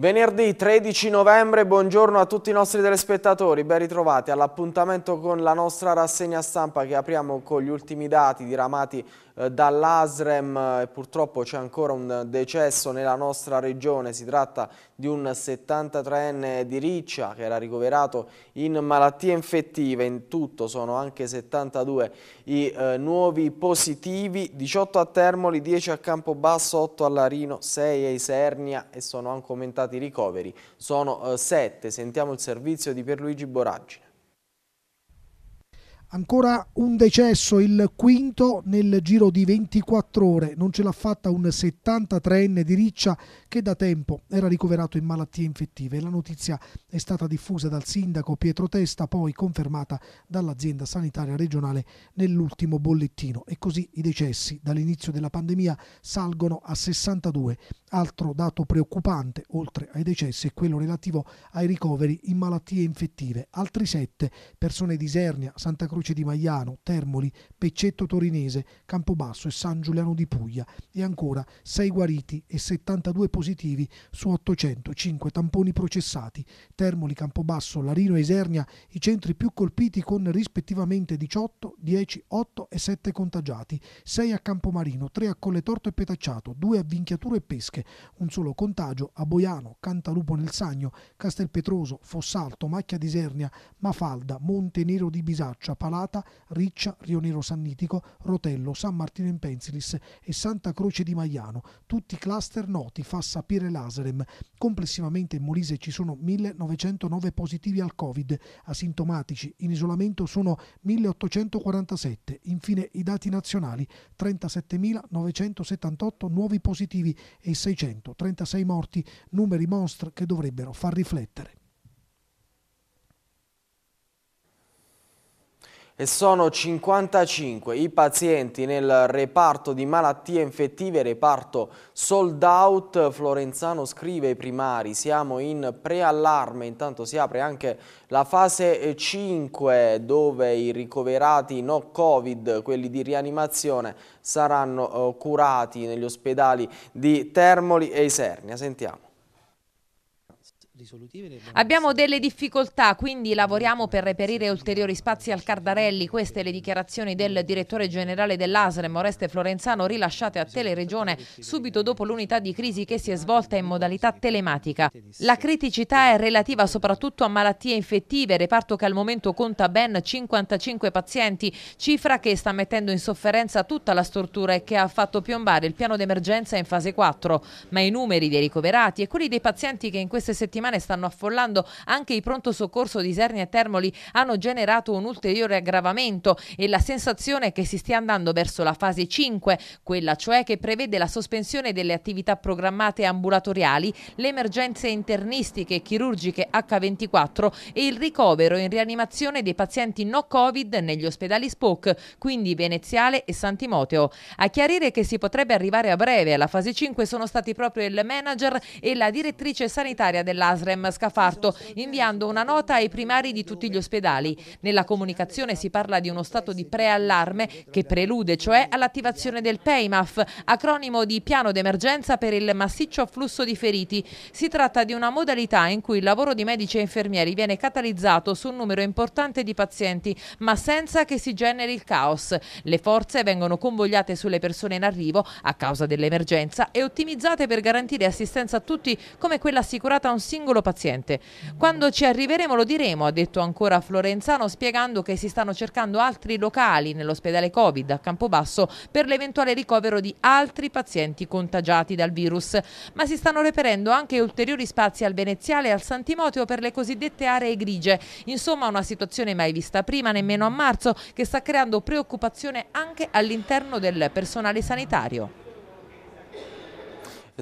Venerdì 13 novembre, buongiorno a tutti i nostri telespettatori, ben ritrovati all'appuntamento con la nostra rassegna stampa che apriamo con gli ultimi dati diramati eh, dall'Asrem eh, e purtroppo c'è ancora un decesso nella nostra regione, si tratta di un 73enne di Riccia che era ricoverato in malattie infettive, in tutto sono anche 72 i eh, nuovi positivi, 18 a Termoli, 10 a Campobasso, 8 a Larino, 6 a Isernia e sono anche aumentati i ricoveri, sono eh, 7, sentiamo il servizio di Pierluigi Boragine. Ancora un decesso, il quinto nel giro di 24 ore. Non ce l'ha fatta un 73enne di Riccia che da tempo era ricoverato in malattie infettive. La notizia è stata diffusa dal sindaco Pietro Testa, poi confermata dall'azienda sanitaria regionale nell'ultimo bollettino. E così i decessi dall'inizio della pandemia salgono a 62. Altro dato preoccupante, oltre ai decessi, è quello relativo ai ricoveri in malattie infettive. Altri 7 persone di Isernia, Santa Croce Croce di Maiano, Termoli, Peccetto Torinese, Campobasso e San Giuliano di Puglia e ancora 6 guariti e 72 positivi su 805 tamponi processati. Termoli, Campobasso, Larino e Isernia i centri più colpiti con rispettivamente 18, 10, 8 e 7 contagiati, 6 a Campomarino, 3 a Colletorto e Petacciato, 2 a Vinchiatura e Pesche, un solo contagio a Boiano, Cantalupo nel Sagno, Castelpetroso, Fossalto, Macchia di Isernia, Mafalda, Monte Nero di Bisaccia, Palermo Palata, Riccia, Rionero Sannitico, Rotello, San Martino in Pensilis e Santa Croce di Maiano, tutti cluster noti, fa sapere l'Aserem. Complessivamente in Molise ci sono 1909 positivi al Covid, asintomatici in isolamento sono 1847. Infine i dati nazionali, 37.978 nuovi positivi e 636 morti, numeri monstri che dovrebbero far riflettere. e sono 55 i pazienti nel reparto di malattie infettive, reparto sold out. Florenzano scrive ai primari, siamo in preallarme, intanto si apre anche la fase 5 dove i ricoverati no covid, quelli di rianimazione, saranno eh, curati negli ospedali di Termoli e Isernia. Sentiamo. Abbiamo delle difficoltà, quindi lavoriamo per reperire ulteriori spazi al Cardarelli. Queste le dichiarazioni del direttore generale dell'ASREM, Oreste Florenzano, rilasciate a Teleregione subito dopo l'unità di crisi che si è svolta in modalità telematica. La criticità è relativa soprattutto a malattie infettive, reparto che al momento conta ben 55 pazienti, cifra che sta mettendo in sofferenza tutta la struttura e che ha fatto piombare il piano d'emergenza in fase 4. Ma i numeri dei ricoverati e quelli dei pazienti che in queste settimane settimane stanno affollando anche i pronto soccorso di Isernia e Termoli hanno generato un ulteriore aggravamento e la sensazione è che si stia andando verso la fase 5, quella cioè che prevede la sospensione delle attività programmate ambulatoriali, le emergenze internistiche e chirurgiche H24 e il ricovero in rianimazione dei pazienti no Covid negli ospedali Spock, quindi Veneziale e Santimoteo. A chiarire che si potrebbe arrivare a breve alla fase 5 sono stati proprio il manager e la direttrice sanitaria dell'AS ASREM Scafarto, inviando una nota ai primari di tutti gli ospedali. Nella comunicazione si parla di uno stato di preallarme che prelude cioè all'attivazione del PEIMAF, acronimo di Piano d'Emergenza per il Massiccio afflusso di Feriti. Si tratta di una modalità in cui il lavoro di medici e infermieri viene catalizzato su un numero importante di pazienti, ma senza che si generi il caos. Le forze vengono convogliate sulle persone in arrivo a causa dell'emergenza e ottimizzate per garantire assistenza a tutti come quella assicurata a un singolo singolo paziente. Quando ci arriveremo lo diremo, ha detto ancora Florenzano spiegando che si stanno cercando altri locali nell'ospedale Covid a Campobasso per l'eventuale ricovero di altri pazienti contagiati dal virus, ma si stanno reperendo anche ulteriori spazi al Veneziale e al Santimoteo per le cosiddette aree grigie. Insomma una situazione mai vista prima, nemmeno a marzo, che sta creando preoccupazione anche all'interno del personale sanitario.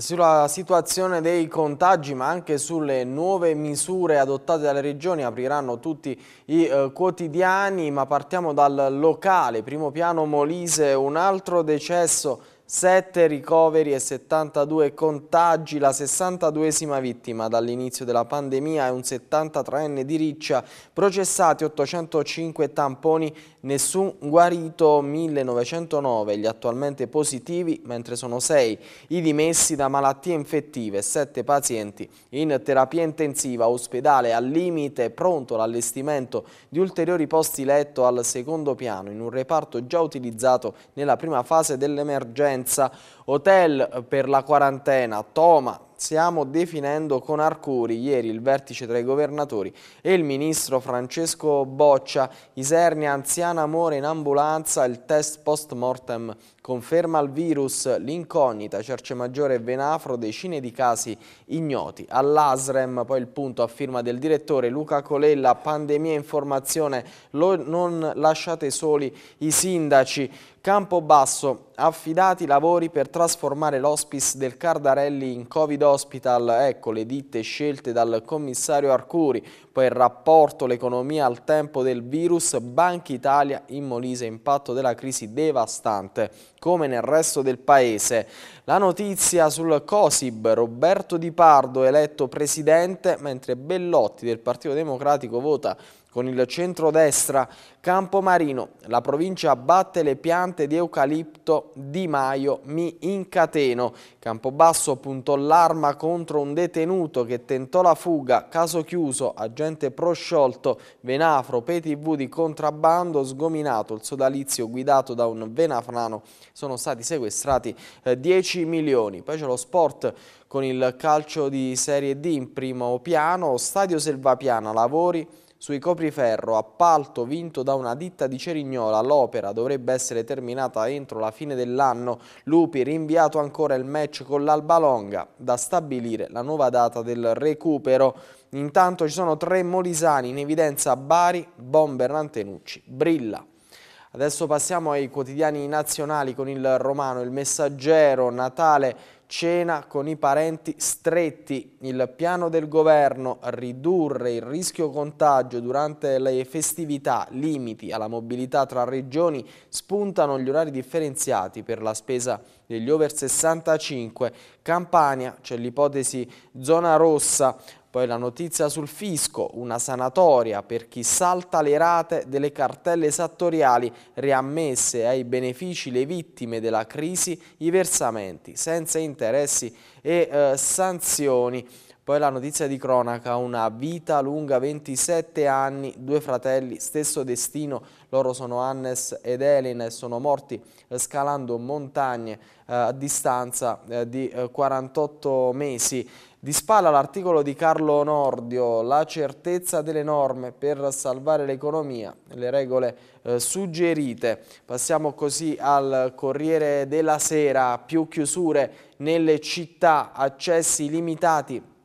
Sulla situazione dei contagi ma anche sulle nuove misure adottate dalle regioni apriranno tutti i eh, quotidiani ma partiamo dal locale, primo piano Molise, un altro decesso 7 ricoveri e 72 contagi, la 62esima vittima dall'inizio della pandemia è un 73enne di Riccia, processati 805 tamponi, nessun guarito 1909, gli attualmente positivi mentre sono 6, i dimessi da malattie infettive, 7 pazienti in terapia intensiva, ospedale al limite, pronto l'allestimento di ulteriori posti letto al secondo piano in un reparto già utilizzato nella prima fase dell'emergenza Vicenza, hotel per la quarantena, Toma, Stiamo definendo con Arcuri ieri il vertice tra i governatori e il ministro Francesco Boccia. Isernia, anziana amore in ambulanza, il test post mortem conferma il virus, l'incognita, Cercemaggiore e Venafro, decine di casi ignoti. All'ASREM poi il punto a firma del direttore Luca Colella, pandemia informazione, lo, non lasciate soli i sindaci. Campobasso, affidati lavori per trasformare l'hospice del Cardarelli in Covid-19 hospital, ecco le ditte scelte dal commissario Arcuri, poi il rapporto, l'economia al tempo del virus, Banca Italia in Molise, impatto della crisi devastante come nel resto del paese. La notizia sul COSIB, Roberto Di Pardo eletto presidente, mentre Bellotti del Partito Democratico vota con il centrodestra Campomarino. La provincia batte le piante di eucalipto Di Maio, mi incateno. Campobasso puntò l'arma contro un detenuto che tentò la fuga, caso chiuso, agente prosciolto, Venafro, PTV di contrabbando, sgominato il sodalizio guidato da un venafrano sono stati sequestrati 10 eh, milioni. Poi c'è lo sport con il calcio di Serie D in primo piano, Stadio Selvapiana, lavori sui copriferro, appalto vinto da una ditta di Cerignola, l'opera dovrebbe essere terminata entro la fine dell'anno, Lupi rinviato ancora il match con l'Alba Longa, da stabilire la nuova data del recupero. Intanto ci sono tre molisani in evidenza Bari, Bomber Antenucci, Brilla. Adesso passiamo ai quotidiani nazionali con il Romano, il Messaggero, Natale, cena con i parenti stretti. Il piano del governo ridurre il rischio contagio durante le festività, limiti alla mobilità tra regioni, spuntano gli orari differenziati per la spesa degli over 65. Campania c'è l'ipotesi zona rossa, poi la notizia sul fisco, una sanatoria per chi salta le rate delle cartelle esattoriali riammesse ai benefici le vittime della crisi i versamenti senza interessi e eh, sanzioni. Poi la notizia di cronaca, una vita lunga 27 anni, due fratelli, stesso destino, loro sono Hannes ed Elin e sono morti eh, scalando montagne eh, a distanza eh, di 48 mesi. Di spalla l'articolo di Carlo Nordio, la certezza delle norme per salvare l'economia, le regole eh, suggerite. Passiamo così al Corriere della Sera, più chiusure nelle città, accessi limitati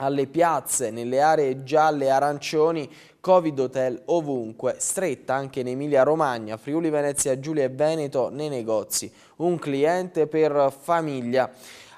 alle piazze, nelle aree gialle e arancioni, Covid hotel ovunque, stretta anche in Emilia Romagna, Friuli Venezia Giulia e Veneto nei negozi, un cliente per famiglia.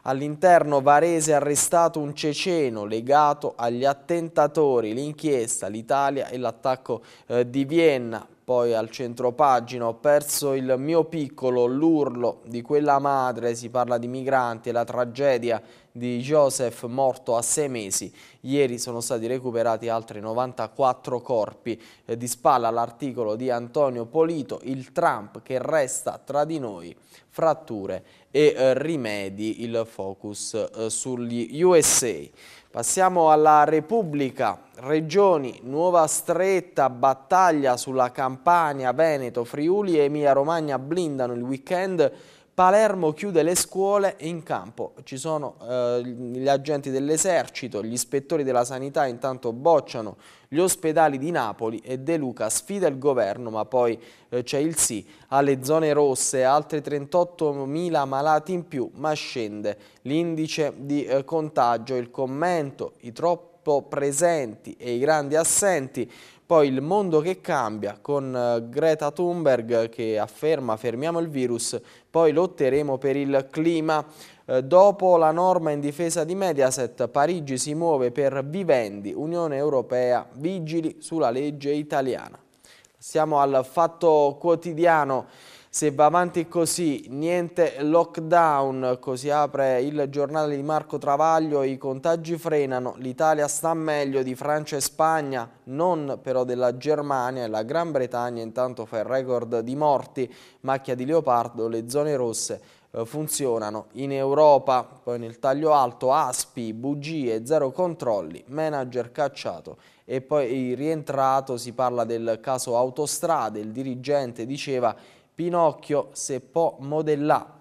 All'interno Varese è arrestato un ceceno legato agli attentatori, l'inchiesta, l'Italia e l'attacco eh, di Vienna. Poi al centro pagina ho perso il mio piccolo, l'urlo di quella madre, si parla di migranti e la tragedia di Joseph morto a sei mesi. Ieri sono stati recuperati altri 94 corpi. Eh, di spalla l'articolo di Antonio Polito, il Trump che resta tra di noi, fratture e eh, rimedi, il focus eh, sugli USA. Passiamo alla Repubblica, Regioni, nuova stretta, battaglia sulla Campania, Veneto, Friuli e Emilia Romagna blindano il weekend Palermo chiude le scuole e in campo ci sono eh, gli agenti dell'esercito, gli ispettori della sanità intanto bocciano gli ospedali di Napoli e De Luca sfida il governo ma poi eh, c'è il sì alle zone rosse, altri 38.000 malati in più ma scende l'indice di eh, contagio, il commento, i troppo presenti e i grandi assenti, poi il mondo che cambia con eh, Greta Thunberg che afferma fermiamo il virus, poi lotteremo per il clima. Eh, dopo la norma in difesa di Mediaset, Parigi si muove per Vivendi, Unione Europea, vigili sulla legge italiana. Siamo al fatto quotidiano. Se va avanti così, niente lockdown, così apre il giornale di Marco Travaglio, i contagi frenano, l'Italia sta meglio di Francia e Spagna, non però della Germania e la Gran Bretagna intanto fa il record di morti, macchia di leopardo, le zone rosse eh, funzionano in Europa, poi nel taglio alto aspi, bugie, zero controlli, manager cacciato e poi rientrato si parla del caso autostrade, il dirigente diceva Pinocchio se può modellare.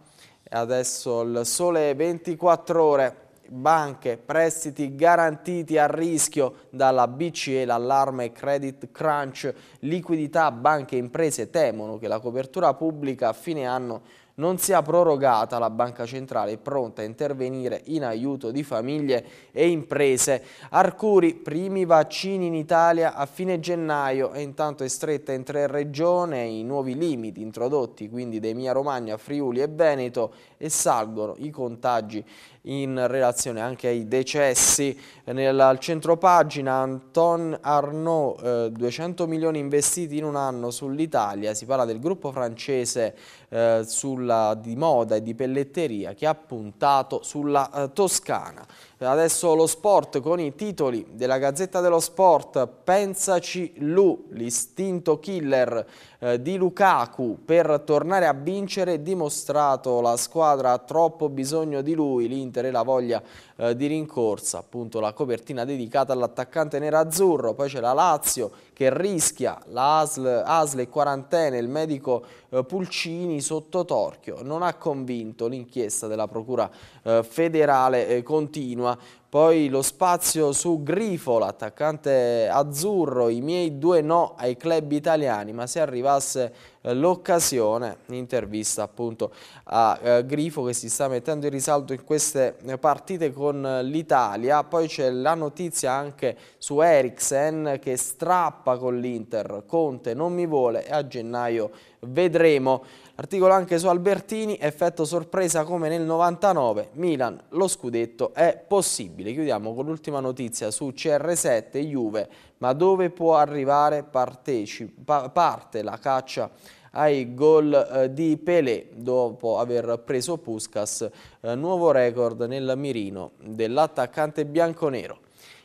Adesso il sole 24 ore, banche, prestiti garantiti a rischio dalla BCE, l'allarme credit crunch, liquidità, banche e imprese temono che la copertura pubblica a fine anno non sia prorogata, la Banca Centrale è pronta a intervenire in aiuto di famiglie e imprese. Arcuri, primi vaccini in Italia a fine gennaio e intanto è stretta in tre regioni i nuovi limiti introdotti, quindi da Emilia Romagna, Friuli e Veneto e salgono i contagi in relazione anche ai decessi. Nel, al centro pagina Anton Arnaud, eh, 200 milioni investiti in un anno sull'Italia, si parla del gruppo francese eh, sul di moda e di pelletteria che ha puntato sulla eh, Toscana. Eh, adesso lo sport con i titoli della Gazzetta dello Sport, pensaci Lu, l'istinto killer eh, di Lukaku per tornare a vincere, dimostrato la squadra ha troppo bisogno di lui, l'Inter e la voglia eh, di rincorsa, appunto la copertina dedicata all'attaccante nerazzurro, poi c'è la Lazio che rischia, la ASL, ASL e quarantene, il medico Pulcini sotto torchio, non ha convinto l'inchiesta della procura eh, federale eh, continua poi lo spazio su Grifo, l'attaccante azzurro, i miei due no ai club italiani, ma se arrivasse eh, l'occasione, intervista appunto a eh, Grifo che si sta mettendo in risalto in queste eh, partite con l'Italia. Poi c'è la notizia anche su Eriksen che strappa con l'Inter, Conte non mi vuole e a gennaio vedremo. Articolo anche su Albertini, effetto sorpresa come nel 99, Milan, lo scudetto è possibile possibile. Chiudiamo con l'ultima notizia su CR7 Juve, ma dove può arrivare partecipa, parte la caccia ai gol eh, di Pelé dopo aver preso Puskas, eh, nuovo record nel mirino dell'attaccante bianconero.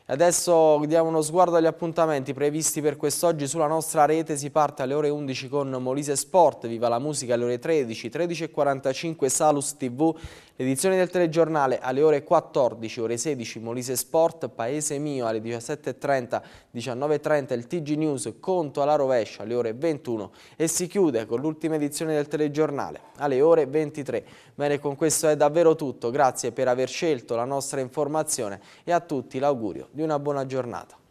Adesso diamo uno sguardo agli appuntamenti previsti per quest'oggi sulla nostra rete. Si parte alle ore 11 con Molise Sport, Viva la Musica alle ore 13, 13.45 Salus TV, l'edizione del telegiornale alle ore 14, ore 16 Molise Sport, Paese Mio alle 17.30, 19.30 il TG News, Conto alla rovescia alle ore 21 e si chiude con l'ultima edizione del telegiornale alle ore 23. Bene, con questo è davvero tutto. Grazie per aver scelto la nostra informazione e a tutti l'augurio di una buona giornata.